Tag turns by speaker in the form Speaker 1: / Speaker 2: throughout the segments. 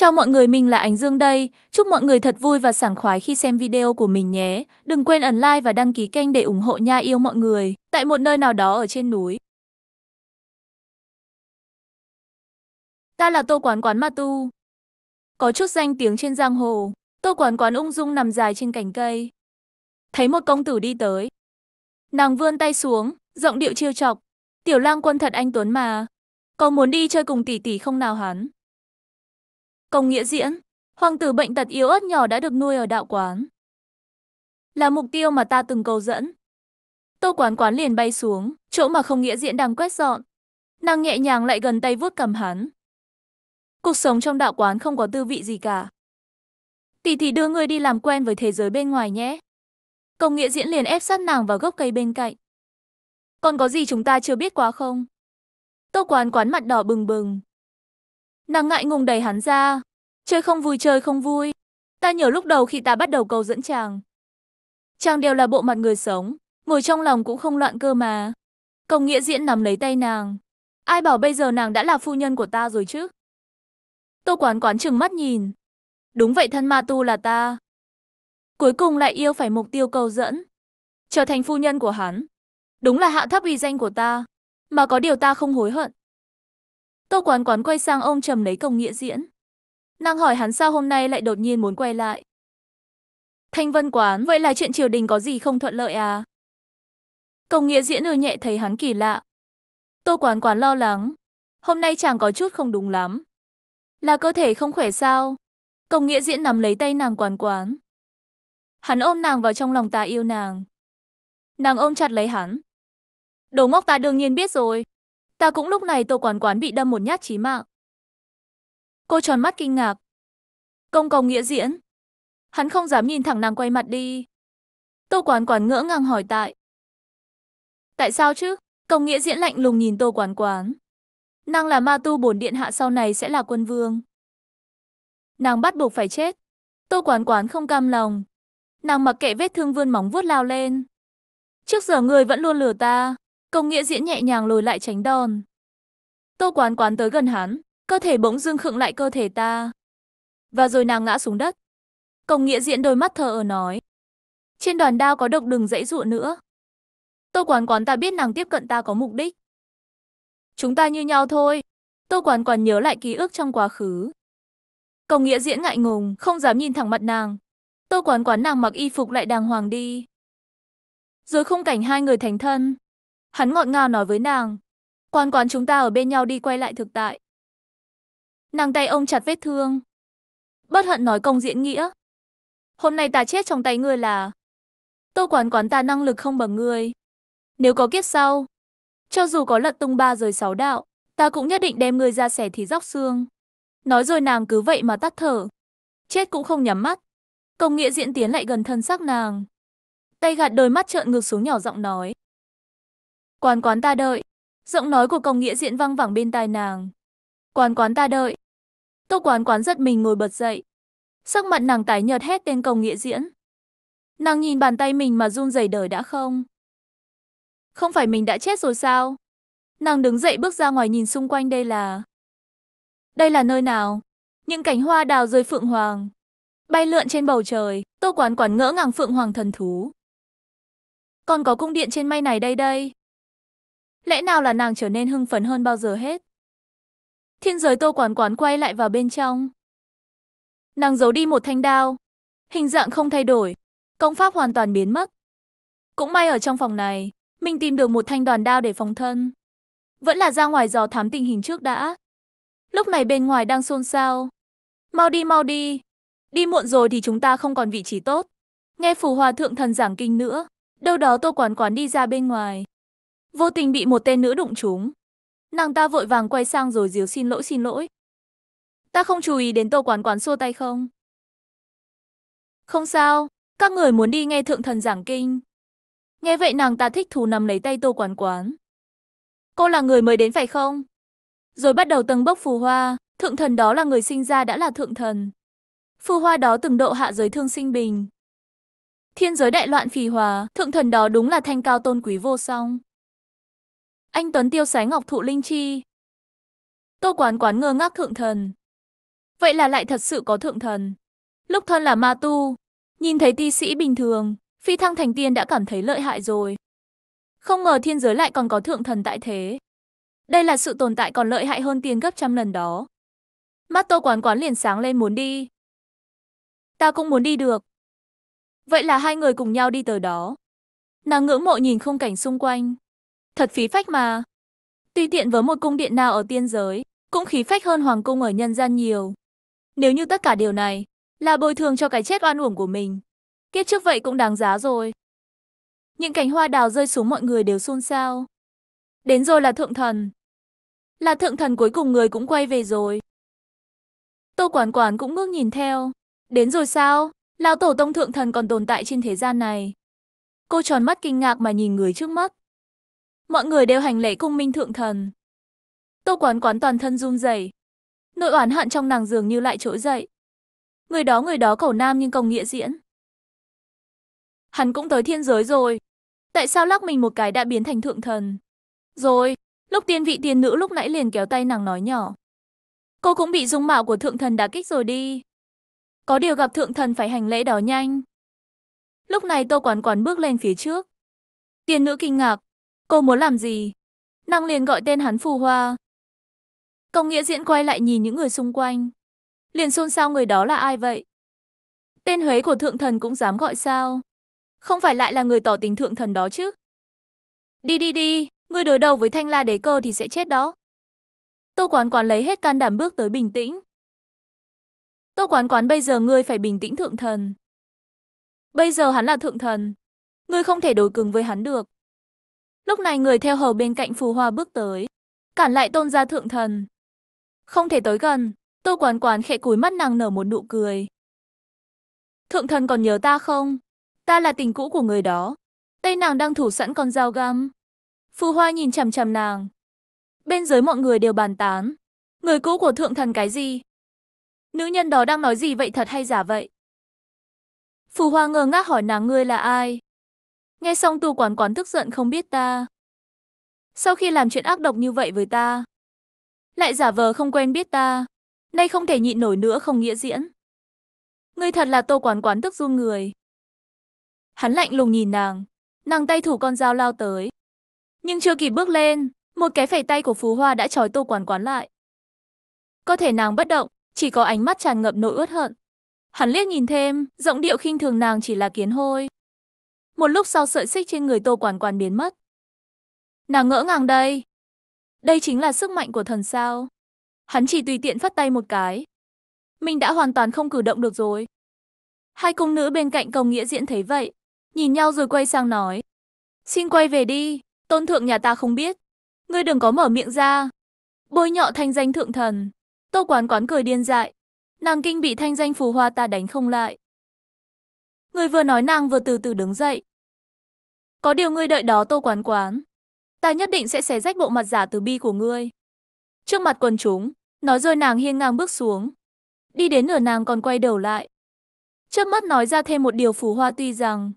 Speaker 1: Chào mọi người, mình là Ánh Dương đây. Chúc mọi người thật vui và sảng khoái khi xem video của mình nhé. Đừng quên ấn like và đăng ký kênh để ủng hộ nha yêu mọi người. Tại một nơi nào đó ở trên núi. Ta là Tô Quán Quán Ma Tu. Có chút danh tiếng trên giang hồ. Tô Quán Quán ung dung nằm dài trên cành cây. Thấy một công tử đi tới. Nàng vươn tay xuống, giọng điệu chiêu chọc. Tiểu lang quân thật anh Tuấn mà. Có muốn đi chơi cùng tỷ tỷ không nào hắn? Công nghĩa diễn, hoàng tử bệnh tật yếu ớt nhỏ đã được nuôi ở đạo quán. Là mục tiêu mà ta từng cầu dẫn. Tô quán quán liền bay xuống, chỗ mà không nghĩa diễn đang quét dọn. Nàng nhẹ nhàng lại gần tay vuốt cầm hắn. Cuộc sống trong đạo quán không có tư vị gì cả. Tỷ thì đưa ngươi đi làm quen với thế giới bên ngoài nhé. Công nghĩa diễn liền ép sát nàng vào gốc cây bên cạnh. Còn có gì chúng ta chưa biết quá không? Tô quán quán mặt đỏ bừng bừng, Nàng ngại ngùng đẩy hắn ra. Chơi không vui chơi không vui. Ta nhớ lúc đầu khi ta bắt đầu cầu dẫn chàng. Chàng đều là bộ mặt người sống, ngồi trong lòng cũng không loạn cơ mà. Công nghĩa diễn nắm lấy tay nàng. Ai bảo bây giờ nàng đã là phu nhân của ta rồi chứ? Tô quán quán chừng mắt nhìn. Đúng vậy thân ma tu là ta. Cuối cùng lại yêu phải mục tiêu cầu dẫn. Trở thành phu nhân của hắn. Đúng là hạ thấp uy danh của ta. Mà có điều ta không hối hận. Tô Quán Quán quay sang ông trầm lấy công nghĩa diễn. Nàng hỏi hắn sao hôm nay lại đột nhiên muốn quay lại. Thanh Vân Quán, vậy là chuyện triều đình có gì không thuận lợi à? Công nghĩa diễn ư nhẹ thấy hắn kỳ lạ. Tô Quán Quán lo lắng. Hôm nay chàng có chút không đúng lắm. Là cơ thể không khỏe sao? Công nghĩa diễn nắm lấy tay nàng quán quán. Hắn ôm nàng vào trong lòng ta yêu nàng. Nàng ôm chặt lấy hắn. Đồ ngốc ta đương nhiên biết rồi, Ta cũng lúc này tô quán quán bị đâm một nhát chí mạng. Cô tròn mắt kinh ngạc. Công công nghĩa diễn. Hắn không dám nhìn thẳng nàng quay mặt đi. Tô quán quán ngỡ ngàng hỏi tại. Tại sao chứ? Công nghĩa diễn lạnh lùng nhìn tô quán quán. Nàng là ma tu bổn điện hạ sau này sẽ là quân vương. Nàng bắt buộc phải chết. Tô quán quán không cam lòng. Nàng mặc kệ vết thương vươn móng vuốt lao lên. Trước giờ người vẫn luôn lừa ta. Công nghĩa diễn nhẹ nhàng lùi lại tránh đòn. Tô quán quán tới gần hắn, cơ thể bỗng dưng khựng lại cơ thể ta. Và rồi nàng ngã xuống đất. Công nghĩa diễn đôi mắt thờ ở nói. Trên đoàn đao có độc đừng dãy dụa nữa. Tô quán quán ta biết nàng tiếp cận ta có mục đích. Chúng ta như nhau thôi. Tô quán quán nhớ lại ký ức trong quá khứ. Công nghĩa diễn ngại ngùng, không dám nhìn thẳng mặt nàng. Tô quán quán nàng mặc y phục lại đàng hoàng đi. Rồi khung cảnh hai người thành thân, Hắn ngọt ngào nói với nàng. Quan quán chúng ta ở bên nhau đi quay lại thực tại. Nàng tay ông chặt vết thương. Bất hận nói công diễn nghĩa. Hôm nay ta chết trong tay ngươi là. Tô quán quán ta năng lực không bằng ngươi. Nếu có kiếp sau, cho dù có lật tung ba rời sáu đạo, ta cũng nhất định đem ngươi ra xẻ thì róc xương. Nói rồi nàng cứ vậy mà tắt thở. Chết cũng không nhắm mắt. Công nghĩa diễn tiến lại gần thân xác nàng. Tay gạt đôi mắt trợn ngược xuống nhỏ giọng nói. Quán quán ta đợi. Giọng nói của công nghĩa diễn văng vẳng bên tai nàng. Quán quán ta đợi. Tô quán quán giật mình ngồi bật dậy. Sắc mặt nàng tái nhợt hết tên công nghĩa diễn. Nàng nhìn bàn tay mình mà run rẩy đời đã không. Không phải mình đã chết rồi sao? Nàng đứng dậy bước ra ngoài nhìn xung quanh đây là... Đây là nơi nào? Những cánh hoa đào rơi phượng hoàng. Bay lượn trên bầu trời, tô quán quán ngỡ ngàng phượng hoàng thần thú. Còn có cung điện trên mây này đây đây. Lẽ nào là nàng trở nên hưng phấn hơn bao giờ hết? Thiên giới tô quán quán quay lại vào bên trong. Nàng giấu đi một thanh đao. Hình dạng không thay đổi. Công pháp hoàn toàn biến mất. Cũng may ở trong phòng này, mình tìm được một thanh đoàn đao để phòng thân. Vẫn là ra ngoài dò thám tình hình trước đã. Lúc này bên ngoài đang xôn xao. Mau đi mau đi. Đi muộn rồi thì chúng ta không còn vị trí tốt. Nghe phù hòa thượng thần giảng kinh nữa. Đâu đó tô quán quán đi ra bên ngoài vô tình bị một tên nữ đụng trúng. Nàng ta vội vàng quay sang rồi díu xin lỗi xin lỗi. Ta không chú ý đến tô quán quán xô tay không? Không sao, các người muốn đi nghe thượng thần giảng kinh. Nghe vậy nàng ta thích thú nắm lấy tay tô quán quán. Cô là người mới đến phải không? Rồi bắt đầu tầng bốc phù hoa, thượng thần đó là người sinh ra đã là thượng thần. Phù hoa đó từng độ hạ giới thương sinh bình. Thiên giới đại loạn phì hòa, thượng thần đó đúng là thanh cao tôn quý vô song. Anh Tuấn tiêu sái ngọc thụ linh chi. Tô quán quán ngơ ngác thượng thần. Vậy là lại thật sự có thượng thần. Lúc thân là ma tu, nhìn thấy ti sĩ bình thường, phi thăng thành tiên đã cảm thấy lợi hại rồi. Không ngờ thiên giới lại còn có thượng thần tại thế. Đây là sự tồn tại còn lợi hại hơn tiên gấp trăm lần đó. Mắt tô quán quán liền sáng lên muốn đi. Ta cũng muốn đi được. Vậy là hai người cùng nhau đi tới đó. Nàng ngưỡng mộ nhìn không cảnh xung quanh, Thật phí phách mà. tuy tiện với một cung điện nào ở tiên giới, cũng khí phách hơn hoàng cung ở nhân gian nhiều. Nếu như tất cả điều này là bồi thường cho cái chết oan uổng của mình, kiếp trước vậy cũng đáng giá rồi. Những cánh hoa đào rơi xuống mọi người đều xôn xao. Đến rồi là thượng thần. Là thượng thần cuối cùng người cũng quay về rồi. Tô Quản Quản cũng ngước nhìn theo. Đến rồi sao? Lão tổ tông thượng thần còn tồn tại trên thế gian này. Cô tròn mắt kinh ngạc mà nhìn người trước mắt. Mọi người đều hành lễ cung minh thượng thần. Tô quán quán toàn thân run rẩy, nội oán hận trong nàng dường như lại trỗi dậy. Người đó người đó cầu nam nhưng công nghĩa diễn. Hắn cũng tới thiên giới rồi. Tại sao lắc mình một cái đã biến thành thượng thần? Rồi, lúc tiên vị tiên nữ lúc nãy liền kéo tay nàng nói nhỏ. Cô cũng bị dung mạo của thượng thần đá kích rồi đi. Có điều gặp thượng thần phải hành lễ đó nhanh. Lúc này tô quán quán bước lên phía trước. Tiên nữ kinh ngạc, Cô muốn làm gì? Năng liền gọi tên hắn phù hoa. Công nghĩa diễn quay lại nhìn những người xung quanh. Liền xôn xao người đó là ai vậy? Tên Huế của thượng thần cũng dám gọi sao? Không phải lại là người tỏ tình thượng thần đó chứ? Đi đi đi, người đối đầu với thanh la đế cơ thì sẽ chết đó. Tô Quán Quán lấy hết can đảm bước tới bình tĩnh. Tô Quán Quán bây giờ ngươi phải bình tĩnh thượng thần. Bây giờ hắn là thượng thần. Ngươi không thể đối cứng với hắn được. Lúc này người theo hầu bên cạnh phù hoa bước tới, cản lại tôn gia thượng thần. Không thể tới gần, tô quán quán khẽ cúi mắt nàng nở một nụ cười. Thượng thần còn nhớ ta không? Ta là tình cũ của người đó. Tay nàng đang thủ sẵn con dao găm. Phù hoa nhìn chằm chằm nàng. Bên dưới mọi người đều bàn tán. Người cũ của thượng thần cái gì? Nữ nhân đó đang nói gì vậy thật hay giả vậy? Phù hoa ngơ ngác hỏi nàng ngươi là ai? Nghe xong tu quán quán tức giận không biết ta. Sau khi làm chuyện ác độc như vậy với ta, lại giả vờ không quen biết ta, nay không thể nhịn nổi nữa không nghĩa diễn. Ngươi thật là tô quán quán tức run người. Hắn lạnh lùng nhìn nàng, nàng tay thủ con dao lao tới. Nhưng chưa kịp bước lên, một cái phẩy tay của Phú Hoa đã trói tô quán quán lại. Có thể nàng bất động, chỉ có ánh mắt tràn ngập nỗi uất hận. Hắn liếc nhìn thêm, giọng điệu khinh thường nàng chỉ là kiến hôi. Một lúc sau sợi xích trên người Tô Quản Quản biến mất. Nàng ngỡ ngàng đây. Đây chính là sức mạnh của thần sao. Hắn chỉ tùy tiện phát tay một cái. Mình đã hoàn toàn không cử động được rồi. Hai cung nữ bên cạnh công nghĩa diễn thấy vậy. Nhìn nhau rồi quay sang nói. Xin quay về đi, tôn thượng nhà ta không biết. Ngươi đừng có mở miệng ra. Bôi nhọ thanh danh thượng thần. Tô quản quản cười điên dại. Nàng kinh bị thanh danh phù hoa ta đánh không lại. Người vừa nói nàng vừa từ từ đứng dậy. Có điều ngươi đợi đó tô quán quán. Ta nhất định sẽ xé rách bộ mặt giả từ bi của ngươi. Trước mặt quần chúng, nói rồi nàng hiên ngang bước xuống. Đi đến nửa nàng còn quay đầu lại. Chớp mắt nói ra thêm một điều phù hoa tuy rằng.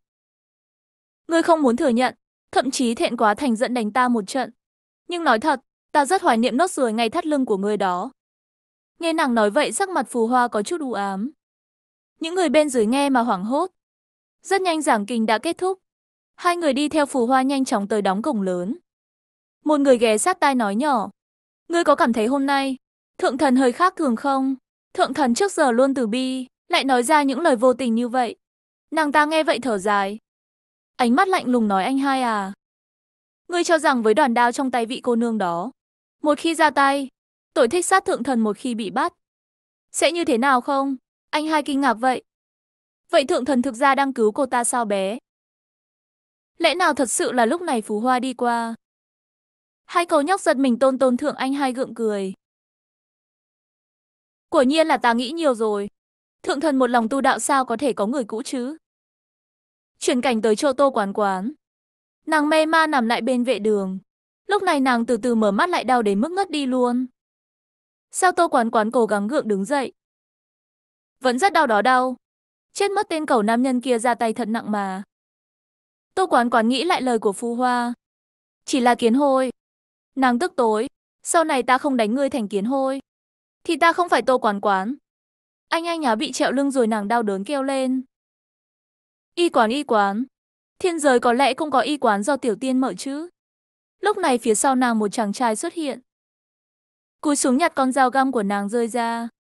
Speaker 1: Ngươi không muốn thừa nhận, thậm chí thẹn quá thành giận đánh ta một trận. Nhưng nói thật, ta rất hoài niệm nốt ruồi ngay thắt lưng của ngươi đó. Nghe nàng nói vậy sắc mặt phù hoa có chút u ám. Những người bên dưới nghe mà hoảng hốt. Rất nhanh giảng kinh đã kết thúc. Hai người đi theo phù hoa nhanh chóng tới đóng cổng lớn. Một người ghé sát tai nói nhỏ. Ngươi có cảm thấy hôm nay, thượng thần hơi khác thường không? Thượng thần trước giờ luôn từ bi, lại nói ra những lời vô tình như vậy. Nàng ta nghe vậy thở dài. Ánh mắt lạnh lùng nói anh hai à. Ngươi cho rằng với đoàn đao trong tay vị cô nương đó, một khi ra tay, tội thích sát thượng thần một khi bị bắt. Sẽ như thế nào không? Anh hai kinh ngạc vậy. Vậy thượng thần thực ra đang cứu cô ta sao bé? Lẽ nào thật sự là lúc này phú hoa đi qua? Hai cậu nhóc giật mình tôn tôn thượng anh hai gượng cười. Quả nhiên là ta nghĩ nhiều rồi. Thượng thần một lòng tu đạo sao có thể có người cũ chứ? Chuyển cảnh tới chỗ tô quán quán. Nàng mê ma nằm lại bên vệ đường. Lúc này nàng từ từ mở mắt lại đau đến mức ngất đi luôn. Sao tô quán quán cố gắng gượng đứng dậy? Vẫn rất đau đó đau, Chết mất tên cầu nam nhân kia ra tay thật nặng mà. Tô quán quán nghĩ lại lời của Phu Hoa. Chỉ là kiến hôi. Nàng tức tối. Sau này ta không đánh ngươi thành kiến hôi. Thì ta không phải tô quán quán. Anh anh nhá bị trẹo lưng rồi nàng đau đớn kêu lên. Y quán y quán. Thiên giới có lẽ cũng có y quán do tiểu tiên mở chứ. Lúc này phía sau nàng một chàng trai xuất hiện. Cúi xuống nhặt con dao găm của nàng rơi ra.